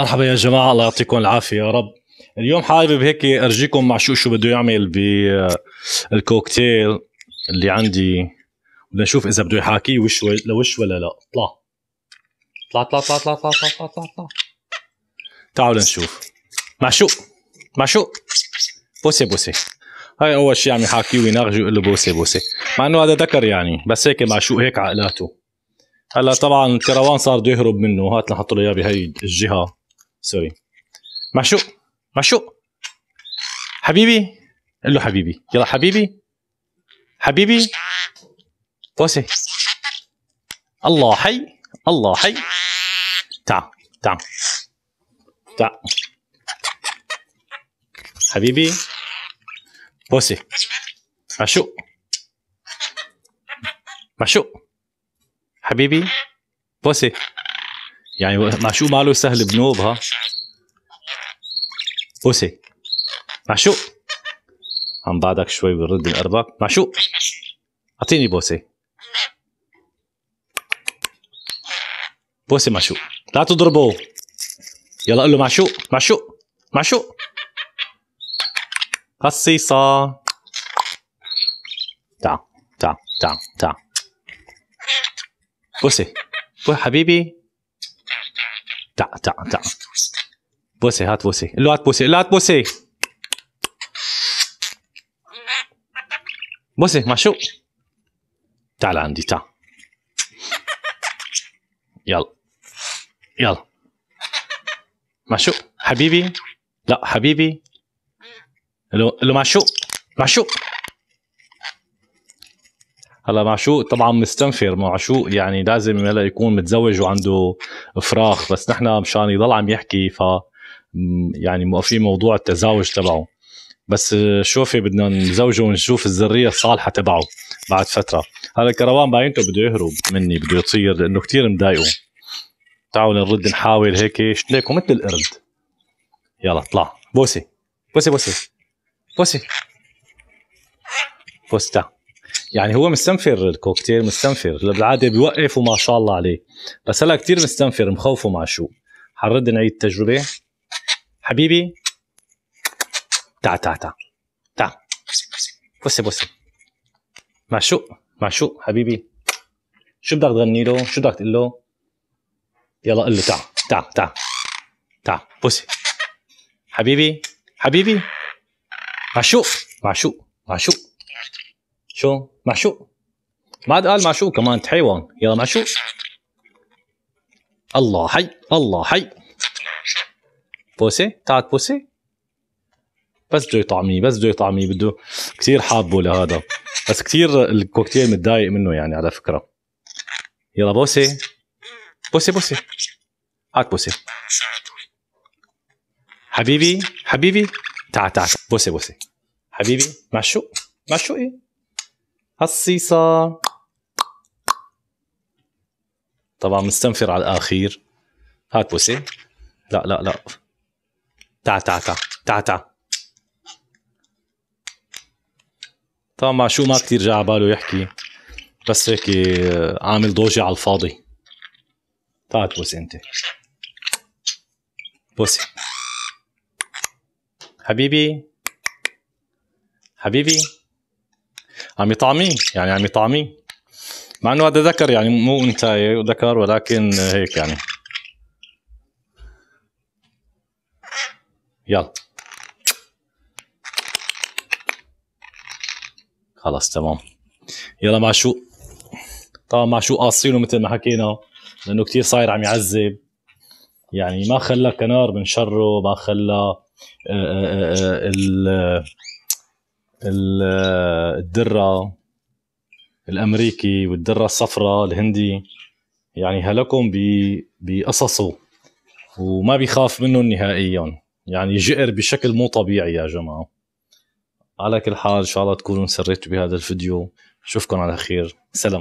مرحبا يا جماعة الله يعطيكم العافية يا رب اليوم حابب هيك ارجيكم معشوق شو بده يعمل بالكوكتيل اللي عندي بدنا نشوف اذا بده يحاكيه وش لوش ولا لا اطلع اطلع اطلع اطلع اطلع اطلع اطلع اطلع طلع تعالوا لنشوف معشوق معشوق بوسي بوسي هاي اول شيء عم يحاكيه ويناقشه يقول له بوسي بوسي مع انه هذا ذكر يعني بس هيك معشوق هيك عقلاته هلا طبعا الكروان صار بده يهرب منه هات نحط له اياه بهي الجهه سوري معشوق معشوق حبيبي قل له حبيبي يلا حبيبي حبيبي بوسي الله حي الله حي تعا تعا تعا حبيبي بوسي معشوق معشوق حبيبي بوسي يعني مع شو ماله سهل بنوب ها بوسي معشوق عم بعدك شوي برد نقربك معشوق اعطيني بوسي بوسي معشوق لا تضربه يلا قل له معشوق معشوق معشوق قصيصة تعا تعا تعا تعا بوسي بوسي حبيبي تعا تعا تعا بوسي هات بوسي لا هات بوسي لا هات بوسي بوسي معشوق تعال عندي تع يلا يلا معشوق حبيبي لا حبيبي لو لو معشوق معشوق هلا معشوق طبعا مستنفر معشوق يعني لازم هلا يكون متزوج وعنده فراخ بس نحن مشان يضل عم يحكي ف يعني موقفين موضوع التزاوج تبعه بس شوفي بدنا نزوجه ونشوف الذريه الصالحه تبعه بعد فتره هلا الكروان باينته بده يهرب مني بده يطير لانه كثير مضايقه تعالوا نرد نحاول هيك شتلاكوا مثل القرد يلا اطلع بوسي بوسي بوسي بوسي بوسي تعال يعني هو مستنفر الكوكتيل مستنفر بالعاده بيوقف وما شاء الله عليه بس هلا كثير مستنفر مخوفه مع شو حنرد نعيد التجربه حبيبي تعا تعا تعا تعا بوسي شو معشوق معشوق حبيبي شو بدك تغني له شو بدك تقول له يلا قل له تعا تعا تعا تعا بوسي حبيبي حبيبي معشوق معشوق معشوق شو معشوق ما عاد قال معشوق كمان انت حيوان يا معشوق الله حي الله حي بوسي تعال بوسي بس بده يطعميه بس بده يطعميه بده كثير حابه لهذا بس كثير الكوكتيل متضايق منه يعني على فكره يلا بوسي بوسي بوسي هات بوسي حبيبي حبيبي تعال تعال بوسي بوسي حبيبي معشوق معشوقي هالصيصة طبعا مستنفر على الاخير هات بوسي لا لا لا تعا تعا تعا تعا تعا طبعا مع شو ما كثير جاء على باله يحكي بس هيك آه، عامل ضوجة على الفاضي تعال طيب، بوسي انت بوسي حبيبي حبيبي عم يطعميه يعني عم يطعميه مع انه هذا ذكر يعني مو انثى ذكر ولكن هيك يعني يلا خلاص تمام يلا معشوق طبعا معشوق قاصينه مثل ما حكينا لانه كثير صاير عم يعذب يعني ما خلى كنار من شره ما خلى آه، آه، آه، الدره الامريكي والدره الصفراء الهندي يعني هلكهم بقصصه وما بيخاف منه نهائيا يعني جئر بشكل مو طبيعي يا جماعه على كل حال ان شاء الله تكونوا سريتوا بهذا الفيديو اشوفكم على خير سلام